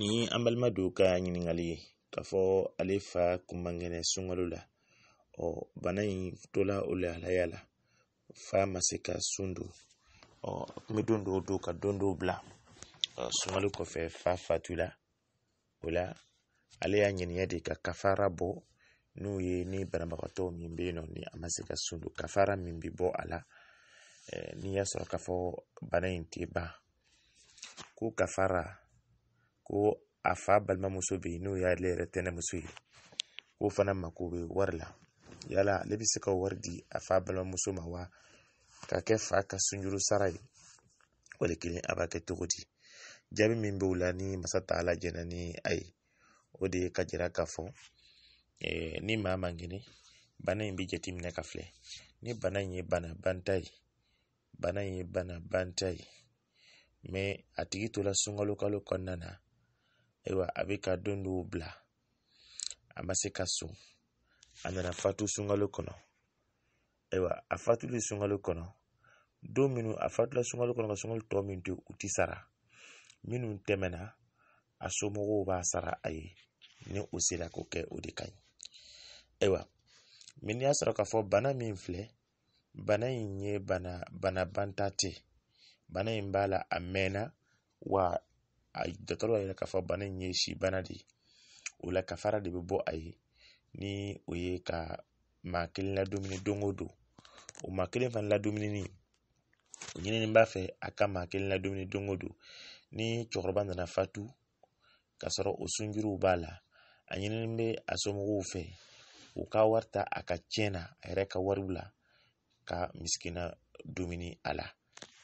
ni an balima don ka ɲiningali ye k'a fɔ ale fa kunmangɛnɛ sungalo la ɔ bana yi tola o lahalaya la fa ma se ka sun do ɔ kun be don do do ka don do bila sungalo kɔfɛ fa fatula o la ale y'a ɲɛniya de ka kafara bɔ n'u ye ni banabagatɔ min be nɔ ni a ma se ka sun do kafara min bi bɔ a la e, ni y'a sɔrɔ k'a fɔ bana yi tɛ ban ko kafara ko a fa balimamuso bɛ n'o y'ale yɛrɛ tɛnɛmuso ye k'o fana mako bɛ wari la yala ale bɛ se ka wari di a fa balimamuso ma wa ka kɛ fa ka sunjuru sara ye wali kelen a b'a kɛ cogo di jaabi min b'o la ni masa ta ala ni a ye o de ye ka jira k'a fɔ ni maa man kɛnɛ bana in bɛ jateminɛ ka filɛ ni bana ye bana banta ye bana ye bana banta ye a tigi tora sunkalo kalo na ayiwa a bɛ ka don dɔw bila a ma se ka so a nana fatu sunkalo kɔnɔ ayiwa a fatulen sunkalo kɔnɔ don minnu a fatula sunkalo kɔnɔ ka sunkalo tɔ min to u ti sara minnu tɛmɛna a somɔgɔw b'a sara a ye ni o sera k'o kɛ o de ka ɲi ayiwa mɛ n'i y'a sɔrɔ k'a fɔ bana min filɛ bana in ye bana bana banta tɛ bana in b'a la a mɛnna wa dɔtɔri b'a yira k'a fɔ bana in ye si bana de ye o la kafara de bɛ bɔ a ye ni o ye ka maa kelen ladonni don o don o maa kelen fana ladomini o ɲinini b'a fɛ a ka maa kelen ladonni don o don ni cɛkɔrɔba nana fatu k'a sɔrɔ o sunjuruw b'a la a ɲinini bɛ a somɔgɔw fɛ u ka wari ta a ka tiɲɛ na a yɛrɛ ka wariw la ka misikina domini a la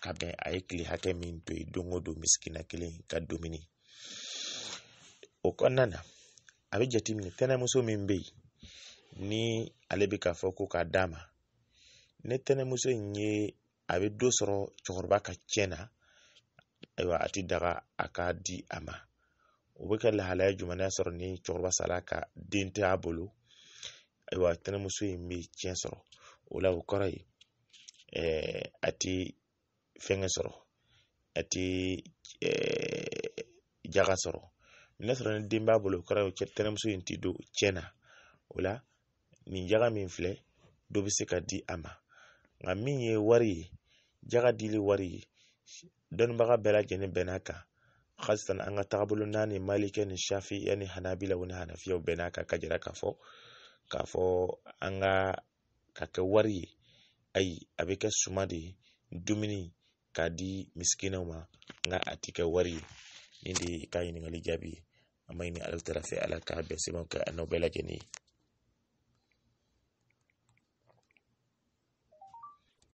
ka bɛn a ye kile hakɛ min to yen don o don misikina kelen ka dumuni o kɔnɔna na a bɛ jateminɛ tɛnɛmuso min bɛ yen ni ale bɛ k'a fɔ ko k'a d'a ma ne tɛnɛmuso in ye a bɛ dɔ sɔrɔ cɛkɔrɔba ka cɛn na ayiwa a tɛ daga a ka di a ma o bɛ kɛ lahalaya jumɛn y'a sɔrɔ ni cɛkɔrɔba sara ka den tɛ a bolo ayiwa tɛnɛmuso in bɛ cɛn sɔrɔ o la o kɔrɔ ye eh, a tɛ fɛngɛ sɔrɔ a tɛ eh, jaga sɔrɔ n'a sɔrɔ ni den b'a bolo o kɛra tɛnɛmuso in tɛ don cɛn na o la nin jaga min filɛ dɔ bɛ se ka di a ma nka min ye wari ye jaga dili wari ye dɔnnibaga bɛɛ lajɛlen bɛn n'a kan halisa an ka taabolo naani malikɛ ni safi yanni hanabila o ni hanafiyaw bɛɛ n'a kan ka jira k'a fɔ k'a fɔ an ka ka kɛ wari ye ayi a bɛ kɛ suma de ye dumuni k'a di misikinaw ma nka a ti kɛ wari ye nin de ka ɲininkali jaabi an b'a ɲini ala fɛ ala k'a bɛn sema kɛ a n'aw bɛɛ lajɛlen ye